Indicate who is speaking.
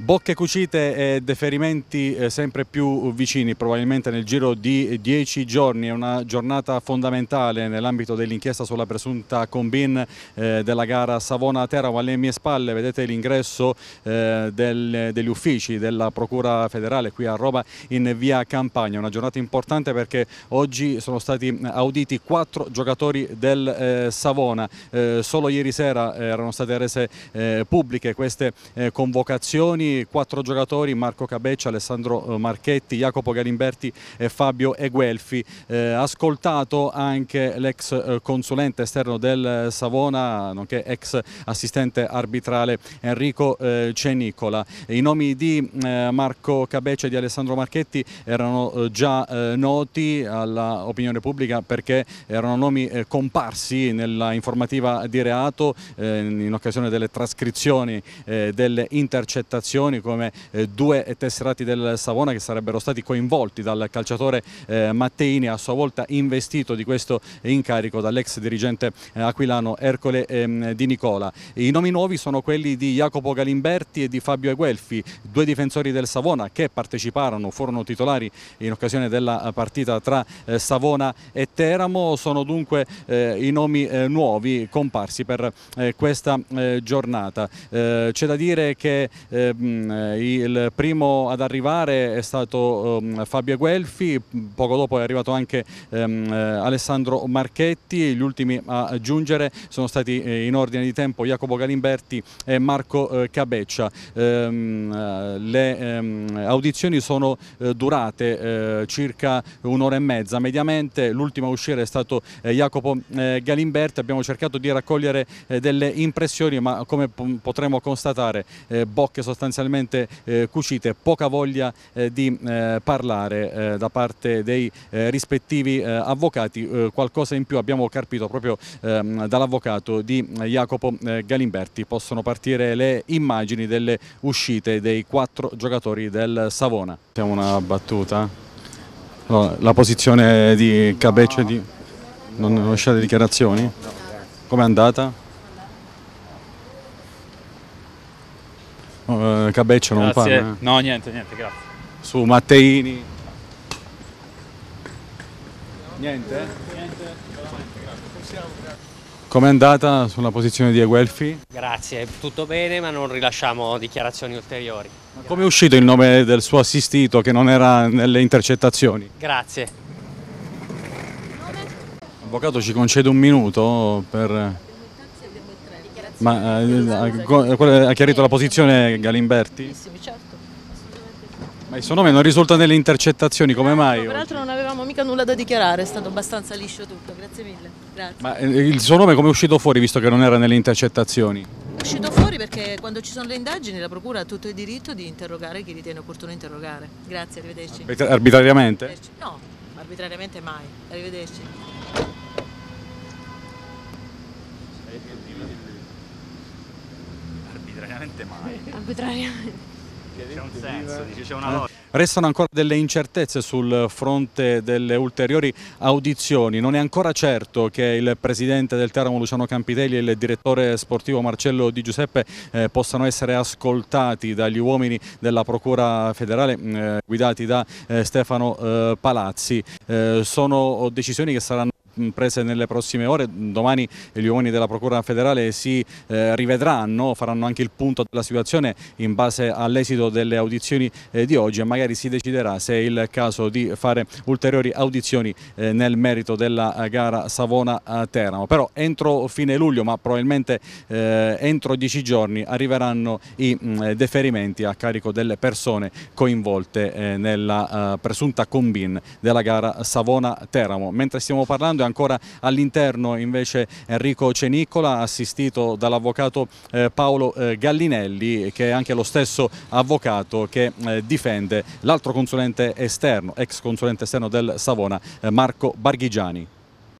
Speaker 1: Bocche cucite e deferimenti eh, sempre più vicini, probabilmente nel giro di dieci giorni. È una giornata fondamentale nell'ambito dell'inchiesta sulla presunta combin eh, della gara Savona-Teramo. Alle mie spalle vedete l'ingresso eh, degli uffici della Procura federale qui a Roma in via Campagna. Una giornata importante perché oggi sono stati auditi quattro giocatori del Savona. solo ieri sera erano state rese pubbliche queste convocazioni quattro giocatori Marco Cabeccia, Alessandro eh, Marchetti, Jacopo Galimberti e Fabio Eguelfi. Eh, ascoltato anche l'ex eh, consulente esterno del Savona, nonché ex assistente arbitrale Enrico eh, Cenicola. I nomi di eh, Marco Cabeccia e di Alessandro Marchetti erano eh, già noti all'opinione pubblica perché erano nomi comparsi nella informativa di reato in occasione delle trascrizioni delle intercettazioni indicazioni come eh, due tesserati del Savona che sarebbero stati coinvolti dal calciatore eh, Matteini a sua volta investito di questo incarico dall'ex dirigente eh, aquilano Ercole ehm, Di Nicola. I nomi nuovi sono quelli di Jacopo Galimberti e di Fabio Eguelfi, due difensori del Savona che parteciparono, furono titolari in occasione della eh, partita tra eh, Savona e Teramo, sono dunque eh, i nomi nuovi comparsi per questa giornata. C'è da dire che ehm, Mm, eh, il primo ad arrivare è stato ehm, Fabio Guelfi, poco dopo è arrivato anche ehm, eh, Alessandro Marchetti, gli ultimi a giungere sono stati eh, in ordine di tempo Jacopo Galimberti e Marco Cabeccia. Ehm, le audizioni sono durate circa un'ora e mezza mediamente, l'ultimo a uscire è stato Jacopo Galimberti, abbiamo cercato di raccogliere delle impressioni ma come potremo constatare bocche sostanzialmente sostanzialmente eh, cucite, poca voglia eh, di eh, parlare da parte dei rispettivi avvocati, qualcosa in più abbiamo capito proprio ehm, dall'avvocato di Jacopo Galimberti, possono partire le immagini delle uscite dei quattro giocatori del Savona. Siamo una battuta, allora, la posizione di Cabeccio, di... non lasciate dichiarazioni? Com'è andata? il cabeccio non fa. Eh? No, niente, niente, grazie. Su Matteini. Niente? Niente, veramente, grazie. Com'è andata sulla posizione di Eguelfi? Grazie, tutto bene ma non rilasciamo dichiarazioni ulteriori. Ma come è uscito il nome del suo assistito che non era nelle intercettazioni? Grazie. L'avvocato ci concede un minuto per ma eh, eh, ha chiarito la posizione Galimberti? Sì, certo. Ma il suo nome non risulta nelle intercettazioni, come mai? Peraltro non avevamo mica nulla da dichiarare, è stato abbastanza liscio tutto, grazie mille. Grazie. Ma eh, il suo nome come è uscito fuori visto che non era nelle intercettazioni? È uscito fuori perché quando ci sono le indagini la Procura ha tutto il diritto di interrogare chi ritiene opportuno interrogare. Grazie, arrivederci. Arbitrariamente? No, arbitrariamente mai. Arrivederci arbitrariamente mai. Arbitrariamente. C'è un senso, dice, c'è una eh. logica. Restano ancora delle incertezze sul fronte delle ulteriori audizioni. Non è ancora certo che il presidente del Teramo Luciano Campitelli e il direttore sportivo Marcello Di Giuseppe eh, possano essere ascoltati dagli uomini della Procura federale eh, guidati da eh, Stefano eh, Palazzi. Eh, sono decisioni che saranno prese nelle prossime ore, domani gli uomini della Procura federale si eh, rivedranno, faranno anche il punto della situazione in base all'esito delle audizioni eh, di oggi e magari si deciderà se è il caso di fare ulteriori audizioni eh, nel merito della eh, gara Savona-Teramo. Eh, Però entro fine luglio, ma probabilmente eh, entro dieci giorni, arriveranno i mh, mm, deferimenti a carico delle persone coinvolte nella presunta combin della gara Savona-Teramo. Mentre stiamo parlando è ancora all'interno invece Enrico Cenicola, assistito dall'avvocato eh, Paolo eh, Gallinelli che è anche lo stesso avvocato che eh, difende l'altro consulente esterno, ex consulente esterno del Savona, Marco Barghigiani.